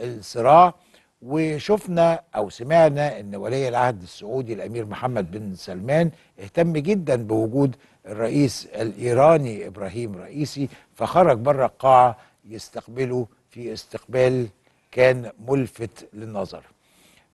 الصراع وشفنا او سمعنا ان ولي العهد السعودي الامير محمد بن سلمان اهتم جدا بوجود الرئيس الايراني ابراهيم رئيسي فخرج بره القاعه يستقبله في استقبال كان ملفت للنظر